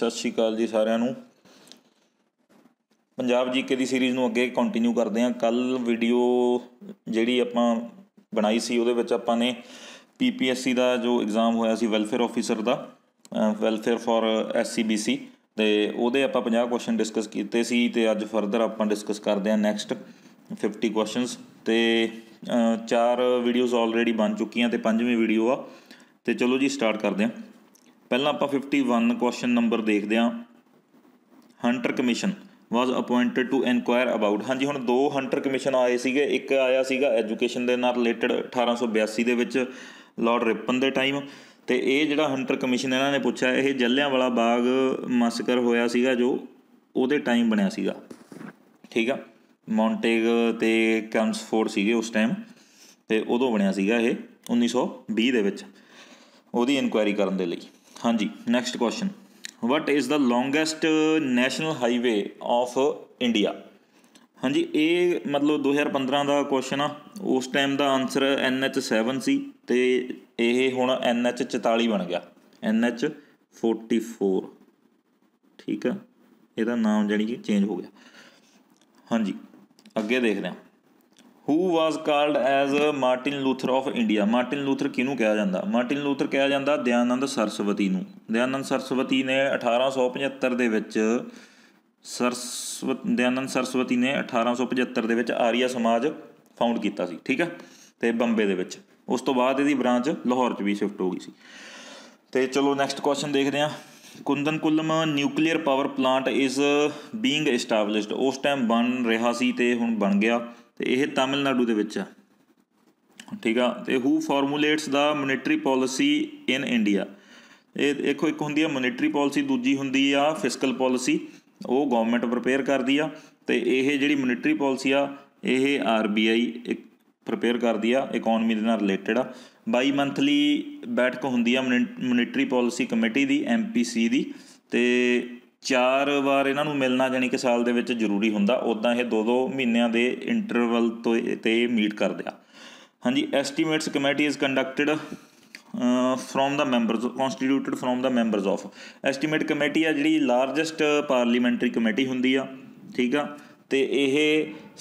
ਸਤਿ ਸ਼੍ਰੀ ਅਕਾਲ ਜੀ ਸਾਰਿਆਂ ਨੂੰ ਪੰਜਾਬ ਜੀਕੇ ਦੀ ਸੀਰੀਜ਼ ਨੂੰ ਅੱਗੇ ਕੰਟੀਨਿਊ ਕਰਦੇ ਹਾਂ ਕੱਲ ਵੀਡੀਓ ਜਿਹੜੀ ਆਪਾਂ ਬਣਾਈ ਸੀ ਉਹਦੇ ਵਿੱਚ ਆਪਾਂ ਨੇ ਪੀਪੀਐਸਸੀ ਦਾ ਜੋ ਐਗਜ਼ਾਮ ਹੋਇਆ ਸੀ ਵੈਲਫੇਅਰ ਆਫੀਸਰ ਦਾ ਵੈਲਫੇਅਰ ਫਾਰ ਐਸਸੀਬੀਸੀ ਤੇ ਉਹਦੇ ਆਪਾਂ 50 ਕੁਐਸਚਨ ਡਿਸਕਸ ਕੀਤੇ ਸੀ ਤੇ ਅੱਜ ਫਰਦਰ ਆਪਾਂ ਡਿਸਕਸ ਕਰਦੇ ਹਾਂ ਨੈਕਸਟ 50 ਕੁਐਸਚਨਸ ਤੇ ਚਾਰ ਵੀਡੀਓਜ਼ ਆਲਰੇਡੀ ਬਣ ਚੁੱਕੀਆਂ ਤੇ ਪੰਜਵੀਂ ਵੀਡੀਓ ਆ ਤੇ ਚਲੋ ਜੀ ਸਟਾਰਟ ਕਰਦੇ ਹਾਂ ਪਹਿਲਾਂ ਆਪਾਂ 51 ਕੁਐਸਚਨ ਨੰਬਰ ਦੇਖਦੇ ਹਾਂ Hunter commission was appointed to inquire about ਹਾਂਜੀ ਹੁਣ ਦੋ ਹੰਟਰ ਕਮਿਸ਼ਨ ਆਏ ਸੀਗੇ ਇੱਕ ਆਇਆ ਸੀਗਾ ਐਜੂਕੇਸ਼ਨ ਦੇ ਨਾਲ ਰਿਲੇਟਡ 1882 ਦੇ ਵਿੱਚ ਲਾਰਡ ਰਿਪਨ ਦੇ ਟਾਈਮ ਤੇ ਇਹ ਜਿਹੜਾ ਹੰਟਰ ਕਮਿਸ਼ਨ ਇਹਨਾਂ ਨੇ ਪੁੱਛਿਆ ਇਹ ਵਾਲਾ ਬਾਗ ਮਸਕਰ ਹੋਇਆ ਸੀਗਾ ਜੋ ਉਹਦੇ ਟਾਈਮ ਬਣਿਆ ਸੀਗਾ ਠੀਕ ਆ ਮੌਂਟੇਗ ਤੇ ਕੈਂਸਫੋਰਡ ਸੀਗੇ ਉਸ ਟਾਈਮ ਤੇ ਉਦੋਂ ਬਣਿਆ ਸੀਗਾ ਇਹ 1920 ਦੇ ਵਿੱਚ ਉਹਦੀ ਇਨਕੁਆਇਰੀ ਕਰਨ ਦੇ ਲਈ ਹਾਂਜੀ next question what is the longest national highway of India ਹਾਂਜੀ ਇਹ ਮਤਲਬ 2015 ਦਾ ਕੁਐਸਚਨ ਆ ਉਸ ਟਾਈਮ ਦਾ ਆਨਸਰ NH7 ਸੀ ਤੇ ਇਹ ਹੁਣ NH44 ਬਣ ਗਿਆ NH44 ਠੀਕ ਆ ਇਹਦਾ ਨਾਮ ਜਾਨੀ ਕਿ ਚੇਂਜ ਹੋ ਗਿਆ ਹਾਂਜੀ ਅੱਗੇ ਦੇਖਦੇ ਹਾਂ who was called as Martin Luther of India Martin Luther ਕਿਹਨੂੰ ਕਿਹਾ ਜਾਂਦਾ ਮਾਰਟਿਨ ਲੂਥਰ ਕਿਹਾ ਜਾਂਦਾ ਦਿਆਨੰਦ ਸਰਸਵਤੀ ਨੂੰ ਦਿਆਨੰਦ ਸਰਸਵਤੀ ਨੇ 1875 ਦੇ ਵਿੱਚ ਸਰਸਵਤ ਦਿਆਨੰਦ ਸਰਸਵਤੀ ਨੇ 1875 ਦੇ ਵਿੱਚ ਆਰੀਆ ਸਮਾਜ ਫਾਊਂਡ ਕੀਤਾ ਸੀ ਠੀਕ ਹੈ ਤੇ ਬੰਬੇ ਦੇ ਵਿੱਚ ਉਸ ਤੋਂ ਬਾਅਦ ਇਹਦੀ ਬ੍ਰਾਂਚ ਲਾਹੌਰ 'ਚ ਵੀ ਸ਼ਿਫਟ ਹੋ ਗਈ ਸੀ ਤੇ ਚਲੋ ਨੈਕਸਟ ਕੁਐਸਚਨ ਦੇਖਦੇ ਹਾਂ Kudankulam nuclear power plant is being established ਉਸ ਟਾਈਮ ਬਣ ਰਿਹਾ ਸੀ ਤੇ ਹੁਣ ਬਣ ਗਿਆ ਤੇ ਇਹ ਤਾਮਿਲਨਾਡੂ ਦੇ ਵਿੱਚ ਆ ਠੀਕ ਆ ਤੇ who formulates the monetary policy in India ਇਹ ਦੇਖੋ ਇੱਕ ਹੁੰਦੀ ਆ ਮੋਨਿਟਰੀ ਪਾਲਿਸੀ ਦੂਜੀ ਹੁੰਦੀ ਆ ਫਿਸਕਲ ਪਾਲਿਸੀ ਉਹ ਗਵਰਨਮੈਂਟ ਪ੍ਰਪੇਅਰ ਕਰਦੀ ਆ ਤੇ ਇਹ ਜਿਹੜੀ ਮੋਨਿਟਰੀ ਪਾਲਿਸੀ ਆ ਇਹ ਆਰਬੀਆਈ ਇੱਕ ਪ੍ਰਪੇਅਰ ਕਰਦੀ ਆ ਇਕਨੋਮੀ ਦੇ ਨਾਲ ਰਿਲੇਟਡ ਆ ਬਾਈ ਮੰਥਲੀ ਬੈਠਕ ਹੁੰਦੀ ਆ ਮੋਨਿਟਰੀ ਪਾਲਿਸੀ ਕਮੇਟੀ ਦੀ ਐਮਪੀਸੀ ਦੀ ਤੇ ਚਾਰ ਵਾਰ ਇਹਨਾਂ ਨੂੰ ਮਿਲਣਾ ਜਾਨੀ ਕਿ ਸਾਲ ਦੇ ਵਿੱਚ ਜ਼ਰੂਰੀ ਹੁੰਦਾ ਉਦਾਂ ਇਹ ਦੋ ਦੋ ਮਹੀਨਿਆਂ ਦੇ ਇੰਟਰਵਲ ਤੋਂ ਤੇ ਮੀਟ ਕਰਦੇ ਆ ਹਾਂਜੀ estimates committee is conducted from the members constituted from the members of estimate committee ਆ ਜਿਹੜੀ ਲਾਰਜੈਸਟ ਪਾਰਲੀਮੈਂਟਰੀ ਕਮੇਟੀ ਹੁੰਦੀ ਆ ਠੀਕ ਆ ਤੇ ਇਹ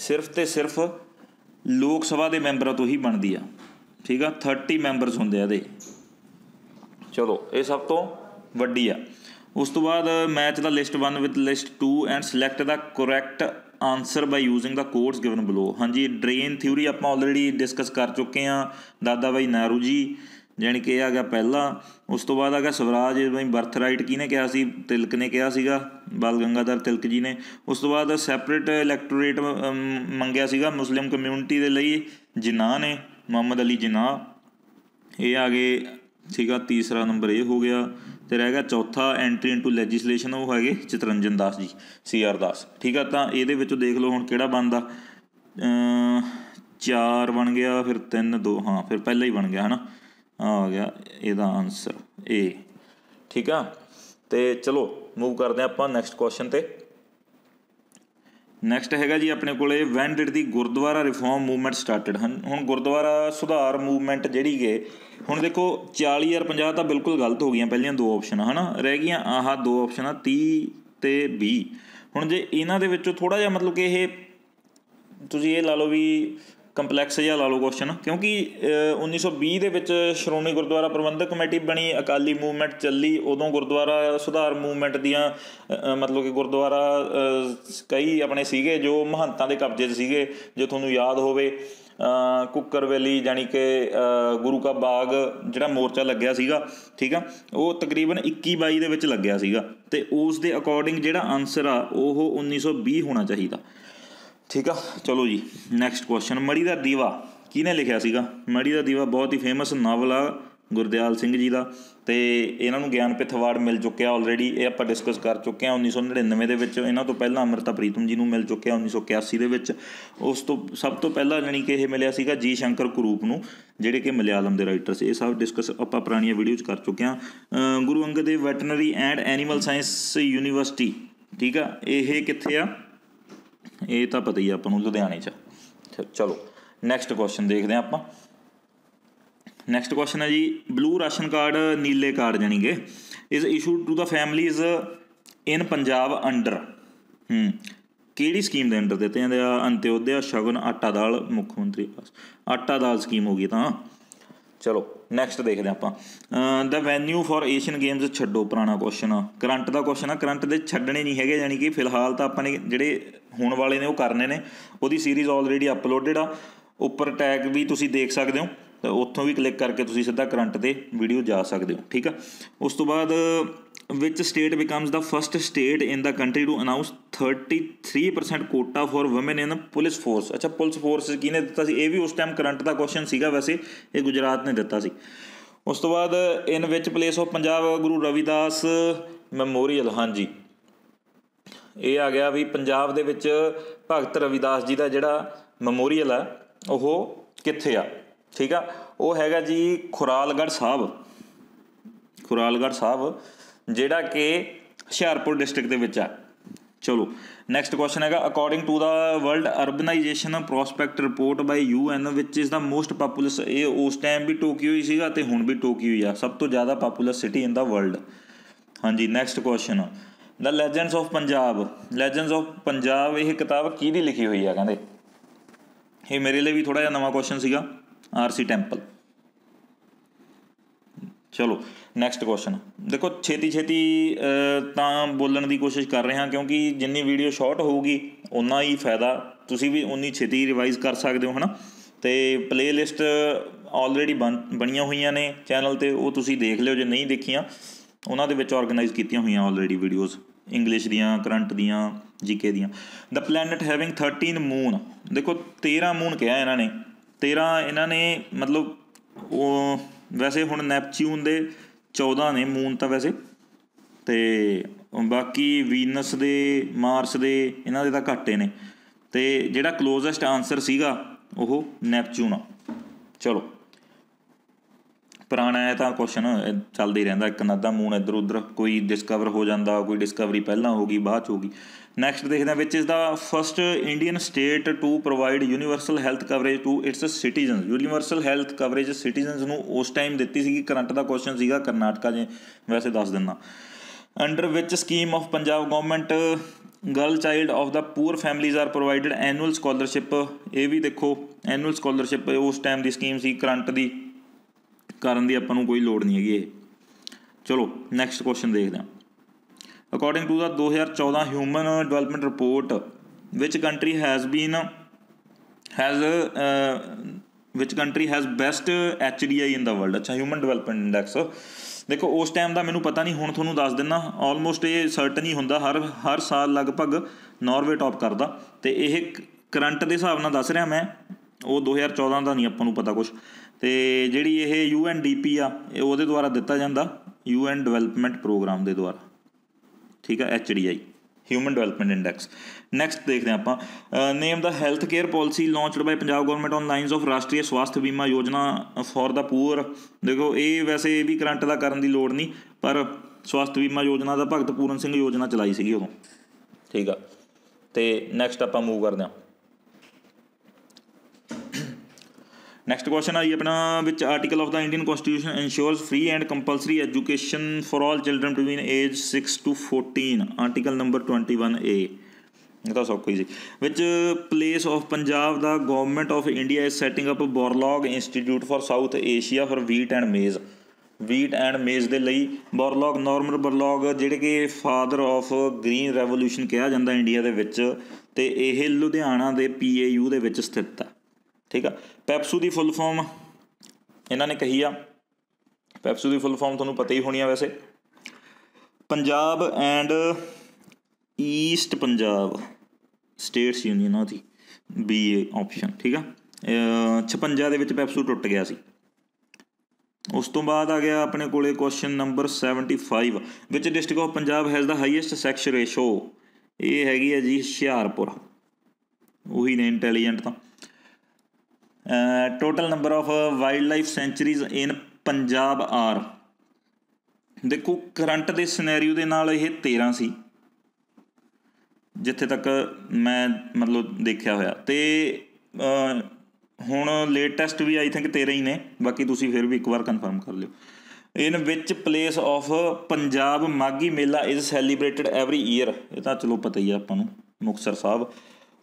ਸਿਰਫ ਤੇ ਸਿਰਫ ਲੋਕ ਸਭਾ ਦੇ ਮੈਂਬਰਾਂ ਤੋਂ ਹੀ ਬਣਦੀ ਆ ਠੀਕ ਆ 30 ਮੈਂਬਰਸ ਹੁੰਦੇ ਆ ਇਹਦੇ ਚਲੋ ਇਹ ਸਭ ਤੋਂ ਵੱਡੀ ਆ ਉਸ ਤੋਂ ਬਾਅਦ match the list 1 with list 2 and select the correct answer by using the codes given below ਹਾਂਜੀ ਡਰੇਨ ਥਿਊਰੀ ਆਪਾਂ ਆਲਰੇਡੀ ਡਿਸਕਸ ਕਰ ਚੁੱਕੇ ਆ ਦਾਦਾ ਬਾਈ ਨਾਰੂ ਜੀ ਜਾਨੀ ਕਿ ਆ ਗਿਆ ਪਹਿਲਾ ਉਸ ਤੋਂ ਬਾਅਦ ਆ ਗਿਆ ਸਵਰਾਜ ਬਾਈ ਬਰਥ ਰਾਈਟ ਕਿਹਨੇ ਕਿਹਾ ਸੀ ਤਿਲਕ ਨੇ ਕਿਹਾ ਸੀਗਾ ਬਾਲ ਗੰਗਾਧਰ ਤਿਲਕ ਜੀ ਨੇ ਉਸ ਤੋਂ ਬਾਅਦ ਸੈਪਰੇਟ ਇਲੈਕਟੋਰੇਟ ਮੰਗਿਆ ਸੀਗਾ ਮੁਸਲਿਮ ਕਮਿਊਨਿਟੀ ਦੇ ਲਈ ਜਿਨਾ ਨੇ ਮੁਹੰਮਦ ਅਲੀ ਜਿਨਾ ਇਹ ਆ ਗਏ ਸੀਗਾ ਤੀਸਰਾ ਨੰਬਰ ਇਹ ਹੋ ਗਿਆ ਤੇ ਰਹਿ ਗਿਆ ਚੌਥਾ ਐਂਟਰੀ ਇਨਟੂ ਲੈਜਿਸਲੇਸ਼ਨ ਉਹ ਹੈਗੇ ਚਿਤਰੰਜਨ ਦਾਸ ਜੀ ਸੀ ਆਰ ਦਾਸ ਠੀਕ ਆ ਤਾਂ ਇਹਦੇ ਵਿੱਚੋਂ ਦੇਖ ਲਓ ਹੁਣ ਕਿਹੜਾ ਬਣਦਾ 4 ਬਣ ਗਿਆ ਫਿਰ 3 2 ਹਾਂ ਫਿਰ ਪਹਿਲਾ ਹੀ ਬਣ ਗਿਆ ਹਨਾ ਆ ਗਿਆ ਇਹਦਾ ਆਨਸਰ ਏ ਠੀਕ ਆ ਤੇ ਚਲੋ ਮੂਵ ਕਰਦੇ ਆਪਾਂ ਨੈਕਸਟ ਕੁਐਸਚਨ ਤੇ ਨੈਕਸਟ ਹੈਗਾ ਜੀ ਆਪਣੇ ਕੋਲੇ when did the Gurdwara reform movement started ਹਨ ਹੁਣ ਗੁਰਦੁਆਰਾ ਸੁਧਾਰ ਮੂਵਮੈਂਟ ਜਿਹੜੀ ਹੈ ਹੁਣ ਦੇਖੋ 40 50 ਤਾਂ ਬਿਲਕੁਲ ਗਲਤ ਹੋ ਗਈਆਂ ਪਹਿਲੀਆਂ ਦੋ ਆਪਸ਼ਨ ਹਨਾ ਰਹਿ ਗਈਆਂ ਆਹ ਦੋ ਆਪਸ਼ਨਾਂ 30 ਤੇ 20 ਹੁਣ ਜੇ ਇਹਨਾਂ ਦੇ ਵਿੱਚੋਂ ਥੋੜਾ ਜਿਹਾ ਮਤਲਬ ਕਿ ਇਹ ਤੁਸੀਂ ਇਹ ਲਾ ਲਓ ਵੀ ਕੰਪਲੈਕਸ ਜਿਹਾ ਲਾ ਲਓ ਕੁਐਸਚਨ ਕਿਉਂਕਿ 1920 ਦੇ ਵਿੱਚ ਸ਼੍ਰੋਮਣੀ ਗੁਰਦੁਆਰਾ ਪ੍ਰਬੰਧਕ ਕਮੇਟੀ ਬਣੀ ਅਕਾਲੀ ਮੂਵਮੈਂਟ ਚੱਲੀ ਉਦੋਂ ਗੁਰਦੁਆਰਾ ਸੁਧਾਰ ਮੂਵਮੈਂਟ ਦੀਆਂ ਮਤਲਬ ਕਿ ਗੁਰਦੁਆਰਾ ਕਈ ਆਪਣੇ ਸੀਗੇ ਜੋ ਮਹੰਤਾਂ ਦੇ ਕਬਜ਼ੇ 'ਚ ਸੀਗੇ ਜੇ ਤੁਹਾਨੂੰ ਯਾਦ ਹੋਵੇ ਕੁੱਕਰਵੈਲੀ ਜਾਨੀ ਕਿ ਗੁਰੂ ਕਾ ਬਾਗ ਜਿਹੜਾ ਮੋਰਚਾ ਲੱਗਿਆ ਸੀਗਾ ਠੀਕ ਆ ਉਹ ਤਕਰੀਬਨ 21 22 ਦੇ ਵਿੱਚ ਲੱਗਿਆ ਸੀਗਾ ਤੇ ਉਸ ਦੇ ਅਕੋਰਡਿੰਗ ਜਿਹੜਾ ਆਨਸਰ ਆ ਉਹ 1920 ਹੋਣਾ ਚਾਹੀਦਾ ਠੀਕ ਆ ਚਲੋ ਜੀ ਨੈਕਸਟ ਕੁਐਸਚਨ ਮੜੀ ਦਾ ਦੀਵਾ ਕਿਹਨੇ ਲਿਖਿਆ ਸੀਗਾ ਮੜੀ ਦਾ ਦੀਵਾ ਬਹੁਤ ਹੀ ਫੇਮਸ ਨਾਵਲ ਆ ਗੁਰਦਿਆਲ ਸਿੰਘ ਜੀ ਦਾ ਤੇ ਇਹਨਾਂ ਨੂੰ ਗਿਆਨ ਅਵਾਰਡ ਮਿਲ ਚੁੱਕਿਆ ਆਲਰੇਡੀ ਇਹ ਆਪਾਂ ਡਿਸਕਸ ਕਰ ਚੁੱਕੇ ਆ 1999 ਦੇ ਵਿੱਚ ਇਹਨਾਂ ਤੋਂ ਪਹਿਲਾਂ ਅਮਰਤਾ ਪ੍ਰੀਤਮ ਜੀ ਨੂੰ ਮਿਲ ਚੁੱਕਿਆ 1981 ਦੇ ਵਿੱਚ ਉਸ ਤੋਂ ਸਭ ਤੋਂ ਪਹਿਲਾਂ ਜਾਨੀ ਕਿ ਇਹ ਮਿਲਿਆ ਸੀਗਾ ਜੀ ਸ਼ੰਕਰ ਕੁਰੂਪ ਨੂੰ ਜਿਹੜੇ ਕਿ ਮਲਿਆਲਮ ਦੇ ਰਾਈਟਰ ਸੀ ਇਹ ਸਭ ਡਿਸਕਸ ਆਪਾਂ ਪੁਰਾਣੀਆਂ ਵੀਡੀਓਜ਼ ਕਰ ਚੁੱਕੇ ਆ Guru Angad Dev veterinary and animal science university ਠੀਕ ਆ ਇਹ ਕਿੱਥੇ ਆ ਇਹ ਤਾਂ ਪਤਾ ਹੀ ਆਪਾਂ ਨੂੰ ਲੁਧਿਆਣੇ 'ਚ ਚਲੋ ਨੈਕਸਟ ਕੁਐਸਚਨ ਦੇਖਦੇ ਆ ਆਪਾਂ ਨੈਕਸਟ ਕੁਐਸਚਨ ਹੈ ਜੀ ਬਲੂ ਰਾਸ਼ਨ ਕਾਰਡ ਨੀਲੇ ਕਾਰਡ ਜਾਨੀਗੇ is issued to the families in Punjab under ਹੂੰ ਕਿਹੜੀ ਸਕੀਮ ਦੇ ਅੰਡਰ ਦਿੱਤੇ ਜਾਂਦੇ ਆ ਅੰਤਿਓਦਿਆ ਸ਼ਗਨ ਆਟਾ ਦਾਲ ਮੁੱਖ ਮੰਤਰੀ ਆਟਾ ਦਾਲ ਸਕੀਮ ਹੋ ਗਈ ਤਾਂ ਚਲੋ ਨੈਕਸਟ ਦੇਖਦੇ ਆਪਾਂ the venue for Asian games ਛੱਡੋ ਪੁਰਾਣਾ ਕੁਐਸਚਨ ਆ ਕਰੰਟ ਦਾ ਕੁਐਸਚਨ ਆ ਕਰੰਟ ਦੇ ਛੱਡਣੇ ਨਹੀਂ ਹੈਗੇ ਯਾਨੀ ਕਿ ਫਿਲਹਾਲ ਤਾਂ ਆਪਾਂ ਨੇ ਜਿਹੜੇ ਹੋਣ ਵਾਲੇ ਨੇ ਉਹ ਕਰਨੇ ਨੇ ਉਹਦੀ ਸੀਰੀਜ਼ ਆਲਰੇਡੀ ਅਪਲੋਡਡ ਆ ਉੱਪਰ ਟੈਗ ਵੀ ਤੁਸੀਂ ਦੇਖ ਸਕਦੇ ਹੋ ਉੱਥੋਂ ਵੀ ਕਲਿੱਕ ਕਰਕੇ ਤੁਸੀਂ ਸਿੱਧਾ ਕਰੰਟ ਤੇ ਵੀਡੀਓ ਜਾ ਸਕਦੇ ਹੋ ਠੀਕ ਆ ਉਸ ਤੋਂ ਬਾਅਦ ਵਿਚ state becomes the first state in the country to announce 33% quota for women in police force ਅੱਛਾ ਪੁਲਿਸ ਫੋਰਸ ਕਿਹਨੇ ਦਿੱਤਾ ਸੀ ਇਹ ਵੀ ਉਸ ਟਾਈਮ ਕਰੰਟ ਦਾ ਕੁਐਸਚਨ ਸੀਗਾ ਵੈਸੇ ਇਹ ਗੁਜਰਾਤ ਨੇ ਦਿੱਤਾ ਸੀ ਉਸ ਤੋਂ ਬਾਅਦ ਇਨ ਵਿੱਚ place of Punjab Guru Ravidas memorial ਹਾਂਜੀ ਇਹ ਆ ਗਿਆ ਵੀ ਪੰਜਾਬ ਦੇ ਵਿੱਚ ਭਗਤ ਰਵਿਦਾਸ ਜੀ ਦਾ ਜਿਹੜਾ ਮੈਮੋਰੀਅਲ ਆ ਉਹ ਕਿੱਥੇ ਆ ਠੀਕ ਆ ਉਹ ਹੈਗਾ ਜੀ ਖੁਰਾਲਗੜ੍ਹ ਸਾਹਿਬ ਖੁਰਾਲਗੜ੍ਹ ਸਾਹਿਬ ਜਿਹੜਾ ਕਿ ਹੁਸ਼ਿਆਰਪੁਰ ਡਿਸਟ੍ਰਿਕਟ ਦੇ ਵਿੱਚ ਆ ਚਲੋ ਨੈਕਸਟ ਕੁਐਸਚਨ ਹੈਗਾ according to the world urbanization prospect report by UN ਵਿੱਚ ਇਸ ਦਾ ਮੋਸਟ ਪਪੂਲਸ ਇਹ ਉਸ ਟਾਈਮ ਵੀ ਟੋਕੀਓ ਹੀ ਸੀਗਾ ਤੇ ਹੁਣ ਵੀ ਟੋਕੀਓ ਹੀ ਆ ਸਭ ਤੋਂ ਜ਼ਿਆਦਾ populous city in the world ਹਾਂਜੀ next question the legends of Punjab legends of Punjab ਇਹ ਕਿਤਾਬ ਕਿਹਦੀ ਲਿਖੀ ਹੋਈ ਆ ਕਹਿੰਦੇ ਇਹ ਮੇਰੇ ਲਈ ਵੀ ਥੋੜਾ ਜਿਹਾ ਨਵਾਂ ਕੁਐਸਚਨ ਸੀਗਾ ਆਰ ਸੀ ਟੈਂਪਲ ਚਲੋ ਨੈਕਸਟ ਕੁਐਸਚਨ ਦੇਖੋ ਛੇਤੀ ਛੇਤੀ ਤਾਂ ਬੋਲਣ ਦੀ ਕੋਸ਼ਿਸ਼ ਕਰ ਰਹੇ ਹਾਂ ਕਿਉਂਕਿ ਜਿੰਨੀ ਵੀਡੀਓ ਸ਼ਾਰਟ ਹੋਊਗੀ ਉਨਾ ਹੀ ਫਾਇਦਾ ਤੁਸੀਂ ਵੀ ਉਨੀ ਛੇਤੀ ਰਿਵਾਈਜ਼ ਕਰ ਸਕਦੇ ਹੋ ਹਨਾ ਤੇ ਪਲੇਲਿਸਟ ਆਲਰੇਡੀ ਬਣੀਆਂ ਹੋਈਆਂ ਨੇ ਚੈਨਲ ਤੇ ਉਹ ਤੁਸੀਂ ਦੇਖ ਲਿਓ ਜੇ ਨਹੀਂ ਦੇਖੀਆਂ ਉਹਨਾਂ ਦੇ ਵਿੱਚ ਆਰਗੇਨਾਈਜ਼ ਕੀਤੀਆਂ ਹੋਈਆਂ ਆਲਰੇਡੀ ਵੀਡੀਓਜ਼ ਇੰਗਲਿਸ਼ ਦੀਆਂ ਕਰੰਟ ਦੀਆਂ ਜੀਕੇ ਦੀਆਂ ਦ ਪਲੈਨਟ ਹੈਵਿੰਗ 13 ਮੂਨ ਦੇਖੋ 13 ਮੂਨ ਕਿਹਾ ਇਹਨਾਂ ਨੇ 13 ਇਹਨਾਂ ਨੇ ਮਤਲਬ ਉਹ ਵੈਸੇ ਹੁਣ ਨੈਪਚੂਨ ਦੇ 14 ਨੇ ਮੂਨ ਤਾਂ ਵੈਸੇ ਤੇ ਬਾਕੀ ਵੀਨਸ ਦੇ ਮਾਰਸ ਦੇ ਇਹਨਾਂ ਦੇ ਤਾਂ ਘੱਟੇ ਨੇ ਤੇ ਜਿਹੜਾ ਕਲੋਜ਼ੈਸਟ ਆਨਸਰ ਸੀਗਾ ਉਹ ਨੈਪਚੂਨ ਆ ਚਲੋ ਪੁਰਾਣਾ ਹੈ ਤਾਂ ਕੁਐਸਚਨ ਚੱਲਦਾ ਹੀ ਰਹਿੰਦਾ ਇੱਕ ਨਾਦਾ ਮੂਨ ਇੱਧਰ ਉੱਧਰ ਕੋਈ ਡਿਸਕਵਰ ਹੋ ਜਾਂਦਾ ਕੋਈ ਡਿਸਕਵਰੀ ਪਹਿਲਾਂ ਹੋ ਗਈ ਬਾਅਦ ਚ ਹੋ ਗਈ ਨੈਕਸਟ ਦੇਖਦੇ ਹਾਂ ਵਿਚ ਇਸ ਦਾ first Indian state to provide universal health coverage to its citizens universal health coverage citizens ਨੂੰ ਉਸ ਟਾਈਮ ਦਿੱਤੀ ਸੀਗੀ ਕਰੰਟ ਦਾ ਕੁਐਸਚਨ ਸੀਗਾ ਕਰਨਾਟਕਾ ਜੇ ਵੈਸੇ ਦੱਸ ਦਿੰਦਾ ਅੰਡਰ ਵਿਚ scheme of Punjab government girl child of the poor families are provided annual scholarship ਇਹ ਵੀ ਦੇਖੋ ਐਨੂਅਲ ਸਕਾਲਰਸ਼ਿਪ ਉਸ ਟਾਈਮ ਦੀ ਸਕੀਮ ਸੀ ਕਰੰਟ ਦੀ ਕਰਨ ਦੀ ਆਪਾਂ ਨੂੰ ਕੋਈ ਲੋੜ ਨਹੀਂ ਹੈਗੀ ਇਹ ਚਲੋ ਨੈਕਸਟ ਕੁਐਸਚਨ ਦੇਖਦੇ ਹਾਂ according to the 2014 human development report country has been has ਵਿਚ country has best H D I in the world ਅੱਛਾ ਹਿਊਮਨ ਡਿਵੈਲਪਮੈਂਟ ਇੰਡੈਕਸ ਦੇਖੋ ਉਸ ਟਾਈਮ ਦਾ ਮੈਨੂੰ ਪਤਾ ਨਹੀਂ ਹੁਣ ਤੁਹਾਨੂੰ ਦੱਸ ਦਿੰਨਾ ਆਲਮੋਸਟ ਇਹ ਸਰਟਨ ਹੀ ਹੁੰਦਾ ਹਰ ਹਰ ਸਾਲ ਲਗਭਗ ਨਾਰਵੇ ਟੌਪ ਕਰਦਾ ਤੇ ਇਹ ਕਰੰਟ ਦੇ ਹਿਸਾਬ ਨਾਲ ਦੱਸ ਰਿਹਾ ਮੈਂ ਉਹ 2014 ਦਾ ਨਹੀਂ ਆਪਾਂ ਨੂੰ ਪਤਾ ਕੁਝ ਤੇ ਜਿਹੜੀ ਇਹ UNDP ਆ ਇਹ ਉਹਦੇ ਦੁਆਰਾ ਦਿੱਤਾ ਜਾਂਦਾ UN ਡਿਵੈਲਪਮੈਂਟ ਪ੍ਰੋਗਰਾਮ ਦੇ ਦੁਆਰਾ ਠੀਕ ਆ HDI human development index next ਦੇਖਦੇ ਆਪਾਂ name the health care policy launched by Punjab government on lines of Rashtriya Swasthya ਬੀਮਾ ਯੋਜਨਾ ਫॉर ਦਾ ਪੂਰ ਦੇਖੋ ਇਹ ਵੈਸੇ ਵੀ ਕਰੰਟ ਦਾ ਕਰਨ ਦੀ ਲੋੜ ਨਹੀਂ ਪਰ ਸਵਾਸਥ ਬੀਮਾ ਯੋਜਨਾ ਦਾ ਭਗਤ ਪੂਰਨ ਸਿੰਘ ਯੋਜਨਾ ਚਲਾਈ ਸੀਗੀ ਉਦੋਂ ਠੀਕ ਆ ਤੇ ਨੈਕਸਟ ਆਪਾਂ ਮੂਵ ਕਰਦੇ ਆਂ ਨੈਕਸਟ ਕੁਐਸਚਨ ਆਈ ਆਪਣਾ which article of the Indian constitution ensures free and compulsory education for all children between age 6 to 14 article number 21 A ਇਹ ਤਾਂ ਸੌਖਾ ਹੀ ਸੀ which place of Punjab the government of India is setting up Borlaug institute for South Asia for wheat and maize wheat and maize ਦੇ ਲਈ ਬੋਰਲੌਗ normal ਬੋਰਲੌਗ ਜਿਹੜੇ ਕਿ father of green revolution ਕਿਹਾ ਜਾਂਦਾ ਇੰਡੀਆ ਦੇ ਵਿੱਚ ਤੇ ਇਹ ਲੁਧਿਆਣਾ ਦੇ ਪੀਏਯੂ ਦੇ ਵਿੱਚ ਸਥਿਤ ਹੈ ਠੀਕ ਆ ਪੈਪਸੂ ਦੀ ਫੁੱਲ ਫਾਰਮ ਇਹਨਾਂ ਨੇ ਕਹੀ ਆ ਪੈਪਸੂ ਦੀ ਫੁੱਲ ਫਾਰਮ ਤੁਹਾਨੂੰ ਪਤਾ ਹੀ ਹੋਣੀ ਆ ਵੈਸੇ Punjab and east Punjab states union ਆ ਦੀ ਬੀ ਆਪਸ਼ਨ ਠੀਕ ਆ 56 ਦੇ ਵਿੱਚ ਪੈਪਸੂ ਟੁੱਟ ਗਿਆ ਸੀ ਉਸ ਤੋਂ ਬਾਅਦ ਆ ਗਿਆ ਆਪਣੇ ਕੋਲੇ question number 75 which district of Punjab has the highest sex ratio ਇਹ ਹੈਗੀ ਆ ਜੀ ਹੁਸ਼ਿਆਰਪੁਰ ਉਹੀ ਨੇ ਇੰਟੈਲੀਜੈਂਟ ਤਾਂ total number of wildlife sanctuaries in Punjab are ਦੇਖੋ ਕਰੰਟ ਦੇ ਸਿਨੈਰੀਓ ਦੇ ਨਾਲ ਇਹ 13 ਸੀ ਜਿੱਥੇ ਤੱਕ ਮੈਂ ਮਤਲਬ ਦੇਖਿਆ ਹੋਇਆ ਤੇ ਹੁਣ ਲੇਟੈਸਟ ਵੀ ਆਈ ਥਿੰਕ 13 ਹੀ ਨੇ ਬਾਕੀ ਤੁਸੀਂ ਫਿਰ ਵੀ ਇੱਕ ਵਾਰ ਕਨਫਰਮ ਕਰ ਲਿਓ ਇਨ ਵਿੱਚ ਪਲੇਸ ਆਫ ਪੰਜਾਬ ਮਾਗੀ ਮੇਲਾ ਇਜ਼ ਸੈਲੀਬ੍ਰੇਟਡ ਐਵਰੀ ਈਅਰ ਇਹ ਤਾਂ ਚਲੋ ਪਤਾ ਹੀ ਆ ਆਪਾਂ ਨੂੰ Muktsar Sahib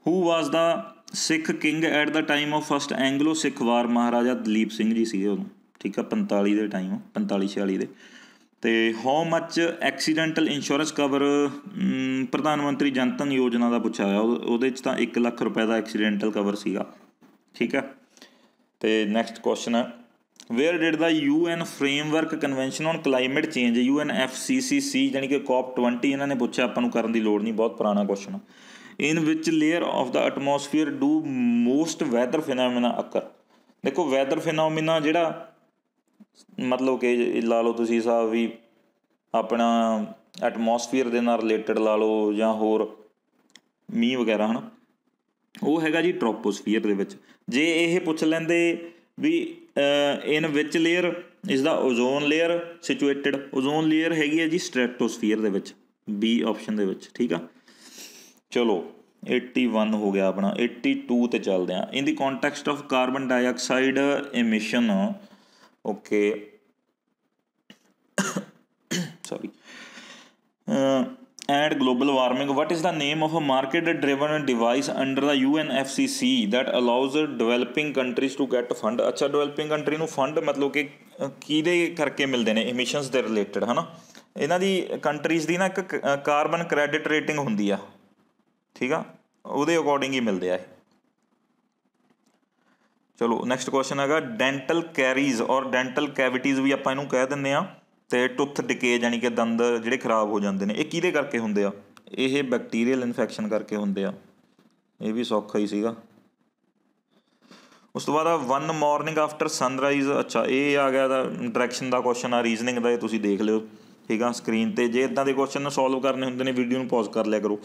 who was the Sikh king at the time of first Anglo Sikh war Maharaja Duleep Singh ji ਸੀਗੇ ਉਹਨੂੰ ਠੀਕ ਆ 45 ਦੇ ਟਾਈਮ 45 46 ਦੇ ਤੇ how much accidental insurance cover Pradhan Mantri ਜਨਤਨ ਯੋਜਨਾ ਦਾ ਪੁੱਛਿਆ ਹੋਇਆ ਉਹਦੇ ਚ ਤਾਂ 1 ਲੱਖ ਰੁਪਏ ਦਾ ਐਕਸੀਡੈਂਟਲ ਕਵਰ ਸੀਗਾ ਠੀਕ ਆ ਤੇ ਨੈਕਸਟ ਕੁਐਸਚਨ ਆ where did the UN framework convention on climate change ਸੀ ਜਾਨੀ ਕਿ ਕੋਪ 20 ਇਹਨਾਂ ਨੇ ਪੁੱਛਿਆ ਆਪਾਂ ਨੂੰ ਕਰਨ ਦੀ ਲੋੜ ਨਹੀਂ ਬਹੁਤ ਪੁਰਾਣਾ ਕੁਐਸਚਨ ਆ in which layer of the atmosphere do most weather phenomena occur ਦੇਖੋ ਵੈਦਰ ਫੀਨੋਮੀਨਾ ਜਿਹੜਾ ਮਤਲਬ ਕਿ ਲਾ ਲਓ ਤੁਸੀਂ ਸਾਹਿਬ ਵੀ ਆਪਣਾ ਐਟਮੋਸਫੀਅਰ ਦੇ ਨਾਲ ਰਿਲੇਟਡ ਲਾ ਲਓ ਜਾਂ ਹੋਰ ਮੀਂਹ ਵਗੈਰਾ ਹਨ ਉਹ ਹੈਗਾ ਜੀ ਟ੍ਰੋਪੋਸਫੀਅਰ ਦੇ ਵਿੱਚ ਜੇ ਇਹ ਪੁੱਛ ਲੈਂਦੇ ਵੀ ਇਨ which layer is the ozone layer situated ozone layer ਹੈਗੀ ਹੈ ਜੀ ਸਟ੍ਰੈਟੋਸਫੀਅਰ ਦੇ ਵਿੱਚ ਬੀ ਆਪਸ਼ਨ ਦੇ ਵਿੱਚ ਠੀਕ ਆ ਚਲੋ 81 ਹੋ ਗਿਆ ਆਪਣਾ 82 ਤੇ ਚੱਲਦੇ ਆ in the context of carbon dioxide emission okay sorry and global warming what is the name of a market driven device under the UNFCCC that allows developing countries to get fund ਅੱਛਾ developing country ਨੂੰ fund ਮਤਲਬ ਕਿ ਕਿਹਦੇ ਕਰਕੇ ਮਿਲਦੇ ਨੇ ਐਮਿਸ਼ਨਸ ਦੇ related ਹਨਾ ਇਹਨਾਂ ਦੀ ਕੰਟਰੀਜ਼ ਦੀ ਨਾ ਇੱਕ ਕਾਰਬਨ ਕ੍ਰੈਡਿਟ ਰੇਟਿੰਗ ਹੁੰਦੀ ਆ ਠੀਕ ਆ ਉਹਦੇ ਅਕੋਰਡਿੰਗ ਹੀ ਮਿਲਦੇ ਆ ਚਲੋ ਨੈਕਸਟ ਕੁਐਸਚਨ ਹੈਗਾ dental caries or dental cavities ਵੀ ਆਪਾਂ ਇਹਨੂੰ ਕਹਿ ਦਿੰਦੇ ਆ ਤੇ ਟੁੱਥ ਡਿਕੇ ਜਾਨੀ ਕਿ ਦੰਦ ਜਿਹੜੇ ਖਰਾਬ ਹੋ ਜਾਂਦੇ ਨੇ ਇਹ ਕਿਹਦੇ ਕਰਕੇ ਹੁੰਦੇ ਆ ਇਹ ਬੈਕਟੀਰੀਅਲ ਇਨਫੈਕਸ਼ਨ ਕਰਕੇ ਹੁੰਦੇ ਆ ਇਹ ਵੀ ਸੌਖਾ ਹੀ ਸੀਗਾ ਉਸ ਤੋਂ ਬਾਅਦ ਵਨ ਮਾਰਨਿੰਗ ਆਫਟਰ ਸਨਰਾਈਜ਼ ਅੱਛਾ ਇਹ ਆ ਗਿਆ ਦਾ ਡਾਇਰੈਕਸ਼ਨ ਦਾ ਕੁਐਸਚਨ ਆ ਰੀਜ਼ਨਿੰਗ ਦਾ ਇਹ ਤੁਸੀਂ ਦੇਖ ਲਿਓ ਠੀਕ ਆ ਸਕਰੀਨ ਤੇ ਜੇ ਇਦਾਂ ਦੇ ਕੁਐਸਚਨ ਨੂੰ ਸੋਲਵ ਕਰਨੇ ਹੁੰਦੇ ਨੇ ਵੀਡੀਓ ਨੂੰ ਪੌਜ਼ ਕਰ ਲਿਆ ਕਰੋ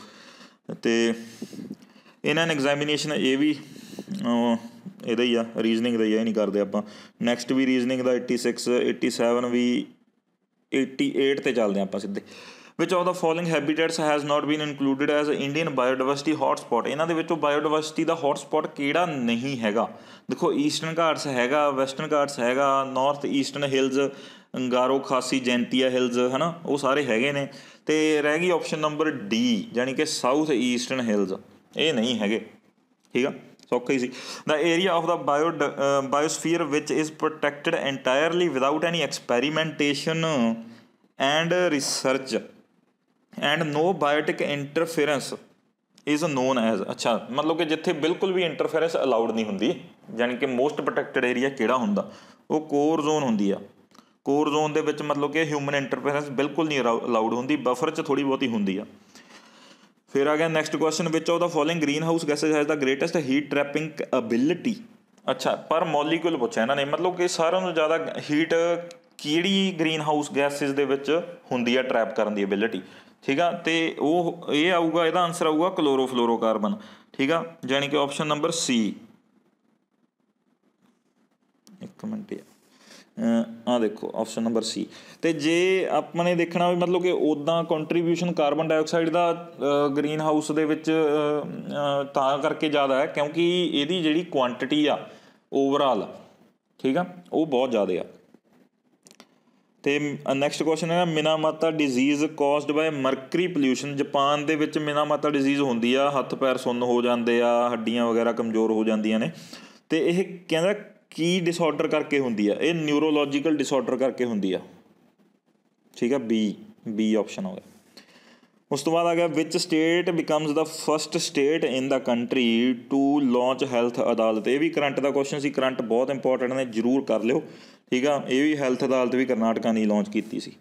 ਤੇ ਇਹਨਾਂ ਨੇ ਐਗਜ਼ਾਮੀਨੇਸ਼ਨ ਇਹ ਵੀ ਇਹਦਾ ਹੀ ਆ ਰੀਜ਼ਨਿੰਗ ਦਾ ਹੀ ਆ ਨਹੀਂ ਕਰਦੇ ਆਪਾਂ ਨੈਕਸਟ ਵੀ ਰੀਜ਼ਨਿੰਗ ਦਾ 86 87 ਵੀ 88 ਤੇ ਚੱਲਦੇ ਆਪਾਂ ਸਿੱਧੇ which of the the habitats has not been included as a Indian biodiversity hotspot ਇਹਨਾਂ ਦੇ ਵਿੱਚੋਂ ਬਾਇਓਡਾਇਵਰਸਿਟੀ ਦਾ ਹੌਟਸਪੌਟ ਕਿਹੜਾ ਨਹੀਂ ਹੈਗਾ ਦੇਖੋ ਈਸਟਰਨ ਘਾਟਸ ਹੈਗਾ ਵੈਸਟਰਨ ਘਾਟਸ ਹੈਗਾ ਨਾਰਥ ਈਸਟਰਨ ਹਿਲਸ ਅੰਗਾਰੋ ਖਾਸੀ ਜੈਂਤੀਆ ਹਿਲਜ਼ ਹਨਾ ਉਹ ਸਾਰੇ ਹੈਗੇ ਨੇ ਤੇ ਰਹਿ ਗਈ ਆਪਸ਼ਨ ਨੰਬਰ ਡੀ ਯਾਨੀ ਕਿ ਸਾਊਥ ਈਸਟਰਨ ਹਿਲਜ਼ ਇਹ ਨਹੀਂ ਹੈਗੇ ਠੀਕ ਆ ਸੌਖਾ ਹੀ ਸੀ the area of the bio biosphere which is protected entirely without any experimentation and research and no biotic interference is known as ਅੱਛਾ ਮਤਲਬ ਕਿ ਜਿੱਥੇ ਬਿਲਕੁਲ ਵੀ ਇੰਟਰਫੇਰੈਂਸ ਅਲਾਉਡ ਨਹੀਂ ਹੁੰਦੀ ਯਾਨੀ ਕਿ ਮੋਸਟ ਪ੍ਰੋਟੈਕਟਡ ਏਰੀਆ ਕਿਹੜਾ ਹੁੰਦਾ ਉਹ ਕੋਰ ਜ਼ੋਨ ਹੁੰਦੀ ਆ ਕੋਰ ਜ਼ੋਨ ਦੇ ਵਿੱਚ ਮਤਲਬ ਕਿ ਹਿਊਮਨ ਇੰਟਰਫੇਰੈਂਸ ਬਿਲਕੁਲ ਨਹੀਂ ਅਲਾਉਡ ਹੁੰਦੀ ਬਫਰ 'ਚ ਥੋੜੀ ਬਹੁਤੀ ਹੁੰਦੀ ਆ ਫਿਰ ਆ ਗਿਆ ਨੈਕਸਟ ਕੁਐਸਚਨ ਵਿੱਚ ਉਹਦਾ following greenhouse gases has the greatest heat trapping ability ਅੱਛਾ ਪਰ ਮੋਲੀਕਿਊਲ ਪੁੱਛਿਆ ਇਹਨਾਂ ਨੇ ਮਤਲਬ ਕਿ ਸਾਰਿਆਂ ਨੂੰ ਜ਼ਿਆਦਾ ਹੀਟ ਕਿਹੜੀ ਗ੍ਰੀਨ ਹਾਊਸ ਗੈਸਸ ਦੇ ਵਿੱਚ ਹੁੰਦੀ ਆ ਟ੍ਰੈਪ ਕਰਨ ਦੀ ਅਬਿਲਿਟੀ ਠੀਕ ਆ ਤੇ ਉਹ ਇਹ ਆਊਗਾ ਇਹਦਾ ਆਨਸਰ ਆਊਗਾ ਕਲੋਰੋਫਲੋਰੋਕਾਰਬਨ ਠੀਕ ਆ ਯਾਨੀ ਕਿ ਆਪਸ਼ਨ ਨੰਬਰ ਸੀ ਇੱਕ ਮਿੰਟ ਯਾਰ ਆ ਦੇਖੋ ਆਪਸ਼ਨ ਨੰਬਰ ਸੀ ਤੇ ਜੇ ਆਪਾਂ ਨੇ ਦੇਖਣਾ ਵੀ ਮਤਲਬ ਕਿ ਉਦਾਂ ਕੰਟਰੀਬਿਊਸ਼ਨ ਕਾਰਬਨ ਡਾਈਆਕਸਾਈਡ ਦਾ ਗ੍ਰੀਨ ਹਾਊਸ ਦੇ ਵਿੱਚ ਤਾਂ ਕਰਕੇ ਜ਼ਿਆਦਾ ਹੈ ਕਿਉਂਕਿ ਇਹਦੀ ਜਿਹੜੀ ਕੁਆਂਟੀਟੀ ਆ ਓਵਰਆਲ ਠੀਕ ਆ ਉਹ ਬਹੁਤ ਜ਼ਿਆਦਾ ਆ ਤੇ ਨੈਕਸਟ ਕੁਐਸਚਨ ਹੈ Minamata disease caused by mercury pollution Japan ਦੇ ਵਿੱਚ ਮਿਨਾਮਾਤਾ ਡਿਜ਼ੀਜ਼ ਹੁੰਦੀ ਆ ਹੱਥ ਪੈਰ ਸੁੰਨ ਹੋ ਜਾਂਦੇ ਆ ਹੱਡੀਆਂ ਵਗੈਰਾ ਕਮਜ਼ੋਰ ਹੋ ਜਾਂਦੀਆਂ ਨੇ ਤੇ ਇਹ ਕਹਿੰਦਾ ਕੀ ਡਿਸਆਰਡਰ ਕਰਕੇ ਹੁੰਦੀ ਆ ਇਹ ਨਿਊਰੋਲੋਜੀਕਲ ਡਿਸਆਰਡਰ ਕਰਕੇ ਹੁੰਦੀ ਆ ਠੀਕ ਆ ਬੀ ਬੀ ਆਪਸ਼ਨ ਹੋ ਗਿਆ ਉਸ ਤੋਂ ਬਾਅਦ ਆ ਗਿਆ which state becomes the first state in the country to launch health ਅਦਾਲਤ ਇਹ ਵੀ ਕਰੰਟ ਦਾ ਕੁਐਸਚਨ ਸੀ ਕਰੰਟ ਬਹੁਤ ਇੰਪੋਰਟੈਂਟ ਨੇ ਜਰੂਰ ਕਰ ਲਿਓ ਠੀਕ ਆ ਇਹ ਵੀ ਹੈਲਥ ਅਦਾਲਤ ਵੀ ਕਰਨਾਟਕਾ ਨੇ ਲਾਂਚ ਕੀਤੀ ਸੀ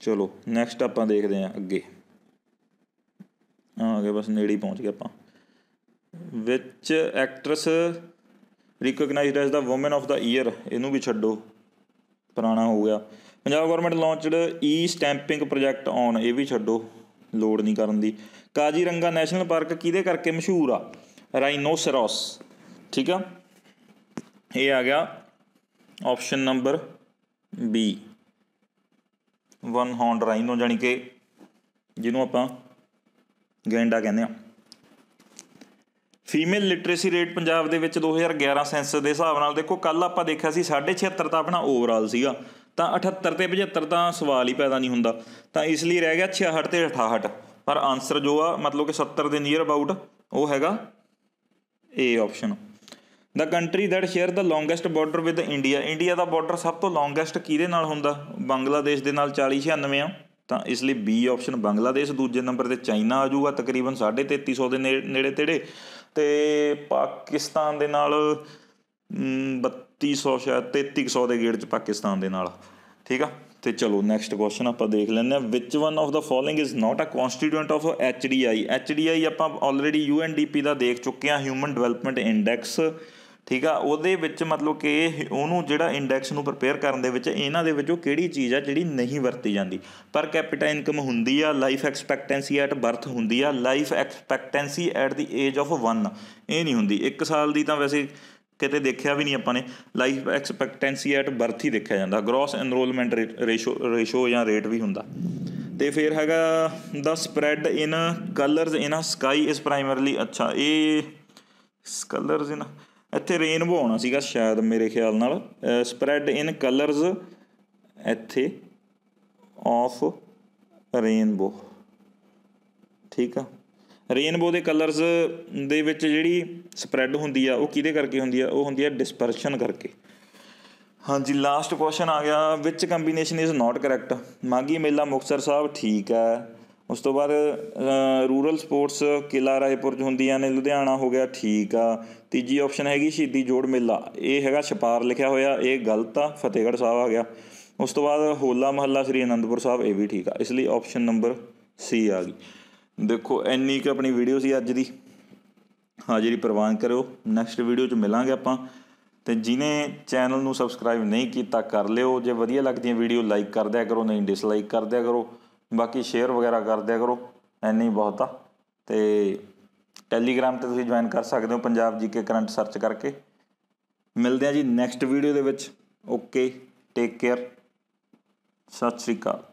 ਚਲੋ ਨੈਕਸਟ ਆਪਾਂ ਦੇਖਦੇ ਆ ਅੱਗੇ ਆ ਅੱਗੇ ਬਸ ਨੇੜੇ ਪਹੁੰਚ ਗਏ ਆਪਾਂ which actress recognised as the woman of the year ਇਹਨੂੰ ਵੀ ਛੱਡੋ ਪੁਰਾਣਾ ਹੋ ਗਿਆ Punjab government launched e stamping project on ਇਹ ਵੀ ਛੱਡੋ ਲੋਡ ਨਹੀਂ ਕਰਨ ਦੀ ਕਾਜੀਰੰਗਾ ਨੈਸ਼ਨਲ ਪਾਰਕ ਕਿਹਦੇ ਕਰਕੇ ਮਸ਼ਹੂਰ ਆ ਰਾਈਨੋਸਰੋਸ ਠੀਕ ਆ ਇਹ ਆ ਗਿਆ option number B one horned rhino ਜਾਨੀ ਕਿ ਜਿਹਨੂੰ ਆਪਾਂ ਗੈਂਡਾ ਕਹਿੰਦੇ ਆ ਫੀਮੇਲ ਲਿਟਰੇਸੀ ਰੇਟ ਪੰਜਾਬ ਦੇ ਵਿੱਚ 2011 ਸੈਂਸਸ ਦੇ ਹਿਸਾਬ ਨਾਲ ਦੇਖੋ ਕੱਲ ਆਪਾਂ ਦੇਖਿਆ ਸੀ 76 ਤਾਂ ਆਪਣਾ ਓਵਰਆਲ ਸੀਗਾ ਤਾਂ 78 ਤੇ 75 ਤਾਂ ਸਵਾਲ ਹੀ ਪੈਦਾ ਨਹੀਂ ਹੁੰਦਾ ਤਾਂ ਇਸ ਲਈ ਰਹਿ ਗਿਆ 66 ਤੇ 68 ਪਰ ਆਨਸਰ ਜੋ ਆ ਮਤਲਬ ਕਿ 70 ਦੇ ਨੀਅਰ ਅਬਾਊਟ ਉਹ ਹੈਗਾ A option the country that share the longest border with India India ਦਾ ਬਾਰਡਰ ਸਭ ਤੋਂ ਲੌਂਗੈਸਟ ਕਿਹਦੇ ਨਾਲ ਹੁੰਦਾ ਬੰਗਲਾਦੇਸ਼ ਦੇ ਨਾਲ 4096 ਆ ਤਾਂ ਇਸ ਲਈ B ਆਪਸ਼ਨ ਬੰਗਲਾਦੇਸ਼ ਦੂਜੇ ਨੰਬਰ ਤੇ ਚਾਈਨਾ ਆ ਜਾਊਗਾ ਤਕਰੀਬਨ 3350 ਦੇ ਨੇੜੇ ਤੇੜੇ ਤੇ ਪਾਕਿਸਤਾਨ ਦੇ ਨਾਲ 3200 ਸ਼ਾਇਦ 3300 ਦੇ ਗੇੜ ਚ ਪਾਕਿਸਤਾਨ ਦੇ ਨਾਲ ਠੀਕ ਆ ਤੇ ਚਲੋ ਨੈਕਸਟ ਕੁਐਸਚਨ ਆਪਾਂ ਦੇਖ ਲੈਂਦੇ ਆ which one of the following is not a constituent of HDI HDI ਆਪਾਂ ਆਲਰੇਡੀ ਯੂਐਨਡੀਪੀ ਦਾ ਦੇਖ ਚੁੱਕੇ ਆ ਹਿਊਮਨ ਡਿਵੈਲਪਮੈਂਟ ਇੰਡੈਕਸ ਠੀਕ ਆ ਉਹਦੇ ਵਿੱਚ ਮਤਲਬ ਕਿ ਉਹਨੂੰ ਜਿਹੜਾ ਇੰਡੈਕਸ ਨੂੰ ਪ੍ਰਪੇਅਰ ਕਰਨ ਦੇ ਵਿੱਚ ਇਹਨਾਂ ਦੇ ਵਿੱਚੋਂ ਕਿਹੜੀ ਚੀਜ਼ ਆ ਜਿਹੜੀ ਨਹੀਂ ਵਰਤੀ ਜਾਂਦੀ ਪਰ ਕੈਪੀਟਲ ਇਨਕਮ ਹੁੰਦੀ ਆ ਲਾਈਫ ਐਕਸਪੈਕਟੈਂਸੀ ਐਟ ਬਰਥ ਹੁੰਦੀ ਆ life expectancy at the age of 1 ਇਹ ਨਹੀਂ ਹੁੰਦੀ 1 ਸਾਲ ਦੀ ਤਾਂ ਵੈਸੇ ਕਿਤੇ ਦੇਖਿਆ ਵੀ ਨਹੀਂ ਆਪਾਂ ਨੇ ਲਾਈਫ ਐਕਸਪੈਕਟੈਂਸੀ ਐਟ ਬਰਥ ਹੀ ਦੇਖਿਆ ਜਾਂਦਾ ਗ੍ਰੋਸ ਐਨਰੋਲਮੈਂਟ ਰੇਸ਼ੋ ਰੇਸ਼ੋ ਜਾਂ ਰੇਟ ਵੀ ਹੁੰਦਾ ਤੇ ਫਿਰ ਹੈਗਾ the spread in colours in sky is primarily ਅੱਛਾ ਇਹ ਸਕਲਰਸ ਇਨ ਇੱਥੇ ਰੇਨਬੋ ਆਉਣਾ ਸੀਗਾ ਸ਼ਾਇਦ ਮੇਰੇ ਖਿਆਲ ਨਾਲ ਸਪਰੈਡ ਇਨ ਕਲਰਸ ਇੱਥੇ ਆਫ ਰੇਨਬੋ ਠੀਕ ਆ ਰੇਨਬੋ ਦੇ ਕਲਰਸ ਦੇ ਵਿੱਚ ਜਿਹੜੀ ਸਪਰੈਡ ਹੁੰਦੀ ਆ ਉਹ ਕਿਹਦੇ ਕਰਕੇ ਹੁੰਦੀ ਆ ਉਹ ਹੁੰਦੀ ਆ ਡਿਸਪਰਸ਼ਨ ਕਰਕੇ ਹਾਂਜੀ ਲਾਸਟ ਕੁਐਸਚਨ ਆ ਗਿਆ which combination is not correct Maghi Mela Muktsar ਸਾਹਿਬ ਠੀਕ ਹੈ ਉਸ ਤੋਂ ਬਾਅਦ ਰੂਰਲ ਸਪੋਰਟਸ ਕਿਲਾ ਰਾਏਪੁਰ 'ਚ ਹੁੰਦੀਆਂ ਨੇ ਲੁਧਿਆਣਾ ਹੋ ਗਿਆ ਠੀਕ ਆ ਤੀਜੀ ਆਪਸ਼ਨ ਹੈਗੀ ਸ਼ਹੀਦੀ ਜੋੜ ਮੇਲਾ ਇਹ ਹੈਗਾ ਛਪਾਰ ਲਿਖਿਆ ਹੋਇਆ ਇਹ ਗਲਤ ਆ ਫਤਿਹਗੜ੍ਹ ਸਾਹਿਬ ਆ ਗਿਆ ਉਸ ਤੋਂ ਬਾਅਦ ਹੋਲਾ ਮਹੱਲਾ ਸ੍ਰੀ ਅਨੰਦਪੁਰ ਸਾਹਿਬ ਇਹ ਵੀ ਠੀਕ ਆ ਇਸ ਲਈ ਆਪਸ਼ਨ ਨੰਬਰ ਸੀ ਆ ਗਈ ਦੇਖੋ ਇੰਨੀ ਕਿ ਆਪਣੀ ਵੀਡੀਓ ਸੀ ਅੱਜ ਦੀ ਹਾਜ਼ਰੀ ਪ੍ਰਵਾਨ ਕਰਿਓ ਨੈਕਸਟ ਵੀਡੀਓ 'ਚ ਮਿਲਾਂਗੇ ਆਪਾਂ ਤੇ ਜਿਨੇ ਚੈਨਲ ਨੂੰ ਸਬਸਕ੍ਰਾਈਬ ਨਹੀਂ ਕੀਤਾ ਕਰ ਲਿਓ ਜੇ ਵਧੀਆ ਲੱਗਦੀਆਂ ਵੀਡੀਓ ਲਾਈਕ ਕਰ ਦਿਆ ਕਰੋ ਨਹੀਂ ਡਿਸਲਾਈਕ ਕਰ ਦਿਆ ਕਰੋ ਬਾਕੀ ਸ਼ੇਅਰ ਵਗੈਰਾ ਕਰ ਦਿਆ ਕਰੋ ਐਨੀ ਬਹੁਤ ਆ ਤੇ ਟੈਲੀਗ੍ਰਾਮ ਤੇ ਤੁਸੀਂ ਜੁਆਇਨ ਕਰ ਸਕਦੇ ਹੋ ਪੰਜਾਬ ਜੀਕੇ ਕਰੰਟ ਸਰਚ ਕਰਕੇ ਮਿਲਦੇ ਆ ਜੀ ਨੈਕਸਟ ਵੀਡੀਓ ਦੇ ਵਿੱਚ ਓਕੇ ਟੇਕ ਕੇਅਰ ਸਤਿ ਸ਼੍ਰੀ ਅਕਾਲ